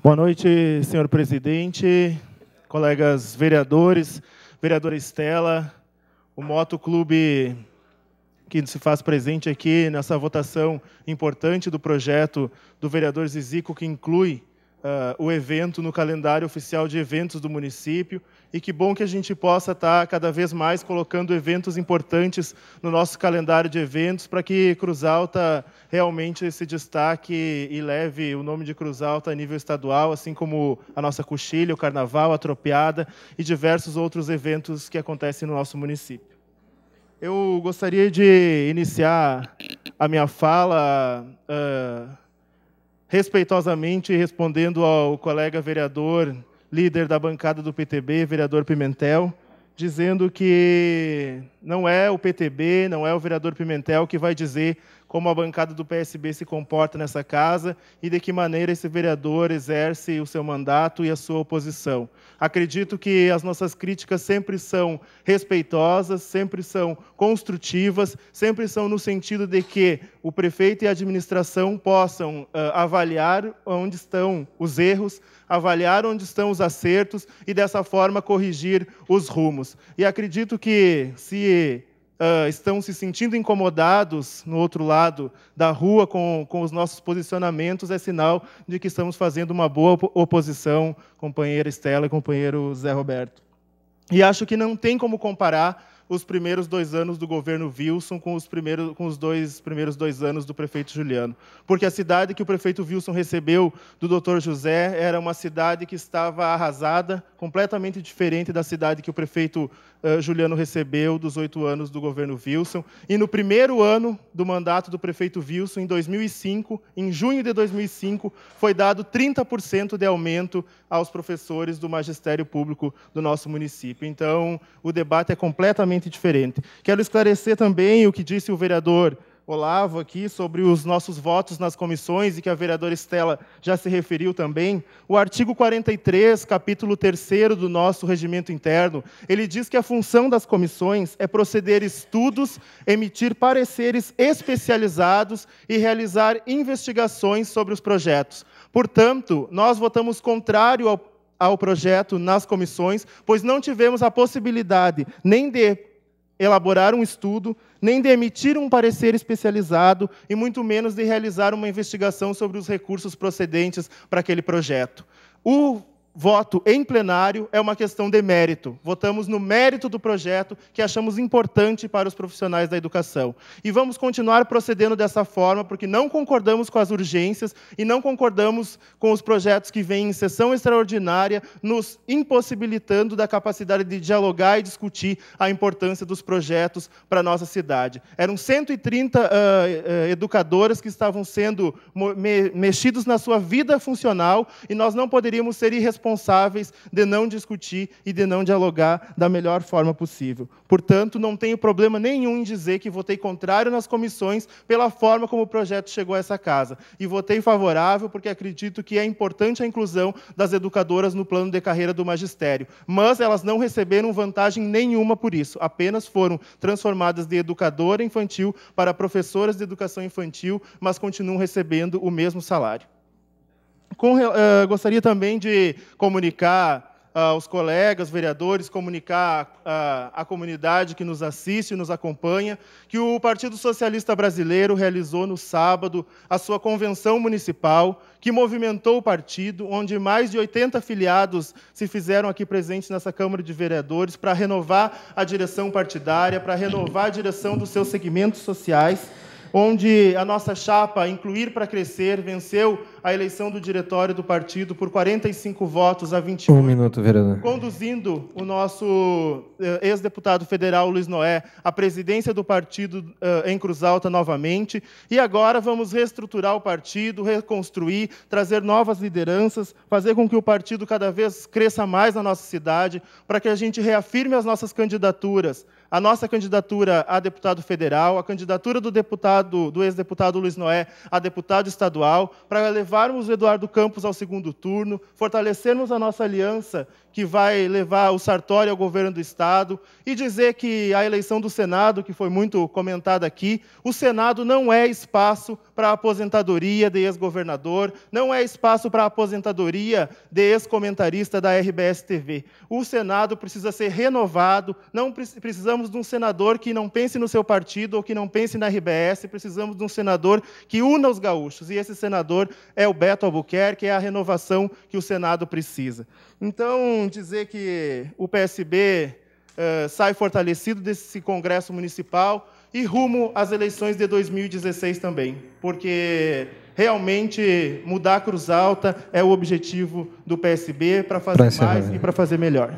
Boa noite, senhor presidente, colegas vereadores, vereadora Estela, o Moto Clube que se faz presente aqui nessa votação importante do projeto do vereador Zizico, que inclui uh, o evento no calendário oficial de eventos do município. E que bom que a gente possa estar tá cada vez mais colocando eventos importantes no nosso calendário de eventos para que Cruz Alta realmente se destaque e leve o nome de Cruz Alta a nível estadual, assim como a nossa coxilha, o carnaval, a tropeada e diversos outros eventos que acontecem no nosso município. Eu gostaria de iniciar a minha fala. Uh, respeitosamente respondendo ao colega vereador, líder da bancada do PTB, vereador Pimentel, dizendo que não é o PTB, não é o vereador Pimentel que vai dizer como a bancada do PSB se comporta nessa casa e de que maneira esse vereador exerce o seu mandato e a sua oposição. Acredito que as nossas críticas sempre são respeitosas, sempre são construtivas, sempre são no sentido de que o prefeito e a administração possam uh, avaliar onde estão os erros, avaliar onde estão os acertos e dessa forma corrigir os rumos. E acredito que se uh, estão se sentindo incomodados no outro lado da rua com, com os nossos posicionamentos, é sinal de que estamos fazendo uma boa oposição, companheira Estela e companheiro Zé Roberto. E acho que não tem como comparar os primeiros dois anos do governo Wilson com os, primeiros, com os dois primeiros dois anos do prefeito Juliano. Porque a cidade que o prefeito Wilson recebeu do doutor José era uma cidade que estava arrasada, completamente diferente da cidade que o prefeito ah, Juliano recebeu dos oito anos do governo Wilson. E no primeiro ano do mandato do prefeito Wilson, em 2005, em junho de 2005, foi dado 30% de aumento aos professores do magistério público do nosso município. Então, o debate é completamente diferente. Quero esclarecer também o que disse o vereador Olavo aqui sobre os nossos votos nas comissões e que a vereadora Estela já se referiu também, o artigo 43, capítulo 3 do nosso regimento interno, ele diz que a função das comissões é proceder estudos, emitir pareceres especializados e realizar investigações sobre os projetos. Portanto, nós votamos contrário ao ao projeto nas comissões, pois não tivemos a possibilidade nem de elaborar um estudo, nem de emitir um parecer especializado e muito menos de realizar uma investigação sobre os recursos procedentes para aquele projeto. O voto em plenário é uma questão de mérito. Votamos no mérito do projeto que achamos importante para os profissionais da educação. E vamos continuar procedendo dessa forma, porque não concordamos com as urgências e não concordamos com os projetos que vêm em sessão extraordinária, nos impossibilitando da capacidade de dialogar e discutir a importância dos projetos para a nossa cidade. Eram 130 uh, uh, educadoras que estavam sendo mexidos na sua vida funcional e nós não poderíamos ser irresponsáveis responsáveis de não discutir e de não dialogar da melhor forma possível. Portanto, não tenho problema nenhum em dizer que votei contrário nas comissões pela forma como o projeto chegou a essa casa. E votei favorável porque acredito que é importante a inclusão das educadoras no plano de carreira do magistério. Mas elas não receberam vantagem nenhuma por isso, apenas foram transformadas de educadora infantil para professoras de educação infantil, mas continuam recebendo o mesmo salário. Com, uh, gostaria também de comunicar uh, ah, aos colegas, vereadores, comunicar uh, ah, à comunidade que nos assiste e nos acompanha, que o Partido Socialista Brasileiro realizou no sábado a sua convenção municipal, que movimentou o partido, onde mais de 80 filiados se fizeram aqui presentes nessa Câmara de Vereadores para renovar a direção partidária, para renovar a direção dos seus segmentos sociais, onde a nossa chapa Incluir para Crescer venceu a eleição do diretório do partido por 45 votos a 21. Um minuto, vereador. Conduzindo o nosso eh, ex-deputado federal Luiz Noé à presidência do partido eh, em Cruz Alta novamente. E agora vamos reestruturar o partido, reconstruir, trazer novas lideranças, fazer com que o partido cada vez cresça mais na nossa cidade, para que a gente reafirme as nossas candidaturas a nossa candidatura a deputado federal, a candidatura do deputado do ex-deputado Luiz Noé a deputado estadual, para levarmos o Eduardo Campos ao segundo turno, fortalecermos a nossa aliança que vai levar o Sartori ao governo do Estado e dizer que a eleição do Senado, que foi muito comentada aqui, o Senado não é espaço para aposentadoria de ex-governador, não é espaço para aposentadoria de ex-comentarista da RBS TV. O Senado precisa ser renovado, não precisamos de um senador que não pense no seu partido ou que não pense na RBS, precisamos de um senador que una os gaúchos. E esse senador é o Beto Albuquerque, é a renovação que o Senado precisa. Então, dizer que o PSB uh, eh, sai fortalecido desse Congresso Municipal e rumo às eleições de 2016 também, porque realmente mudar a Cruz Alta é o objetivo do PSB para fazer pra mais né? e para fazer melhor.